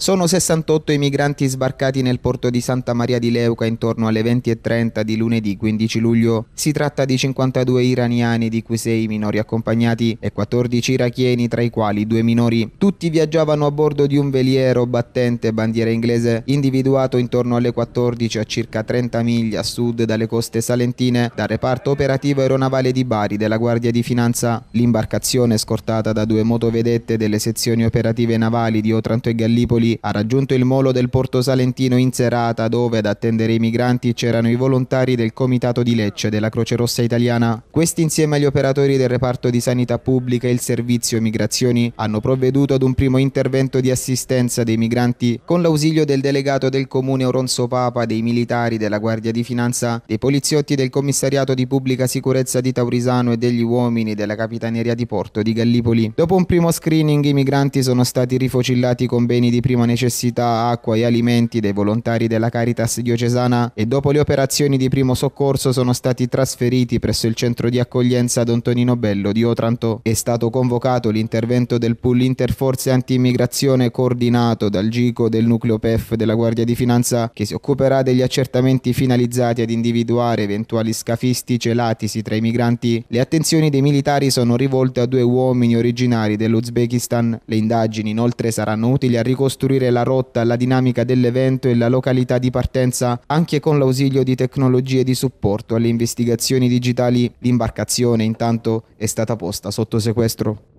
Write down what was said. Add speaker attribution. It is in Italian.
Speaker 1: Sono 68 i migranti sbarcati nel porto di Santa Maria di Leuca intorno alle 20.30 di lunedì 15 luglio. Si tratta di 52 iraniani, di cui 6 minori accompagnati, e 14 iracheni, tra i quali 2 minori. Tutti viaggiavano a bordo di un veliero battente bandiera inglese, individuato intorno alle 14 a circa 30 miglia a sud dalle coste salentine, dal reparto operativo aeronavale di Bari della Guardia di Finanza. L'imbarcazione, scortata da due motovedette delle sezioni operative navali di Otranto e Gallipoli, ha raggiunto il molo del Porto Salentino in serata dove ad attendere i migranti c'erano i volontari del Comitato di Lecce della Croce Rossa Italiana. Questi insieme agli operatori del reparto di sanità pubblica e il servizio migrazioni hanno provveduto ad un primo intervento di assistenza dei migranti con l'ausilio del delegato del comune Oronzo Papa, dei militari della Guardia di Finanza, dei poliziotti del commissariato di pubblica sicurezza di Taurisano e degli uomini della capitaneria di porto di Gallipoli. Dopo un primo screening i migranti sono stati rifocillati con beni di prima primo necessità acqua e alimenti dei volontari della Caritas diocesana e dopo le operazioni di primo soccorso sono stati trasferiti presso il centro di accoglienza Don Tonino Bello di Otranto. È stato convocato l'intervento del pool interforze anti-immigrazione coordinato dal GICO del nucleo PEF della Guardia di Finanza che si occuperà degli accertamenti finalizzati ad individuare eventuali scafisti celatisi tra i migranti. Le attenzioni dei militari sono rivolte a due uomini originari dell'Uzbekistan. Le indagini inoltre saranno utili a ricostruire ricostruire la rotta, la dinamica dell'evento e la località di partenza anche con l'ausilio di tecnologie di supporto alle investigazioni digitali. L'imbarcazione intanto è stata posta sotto sequestro.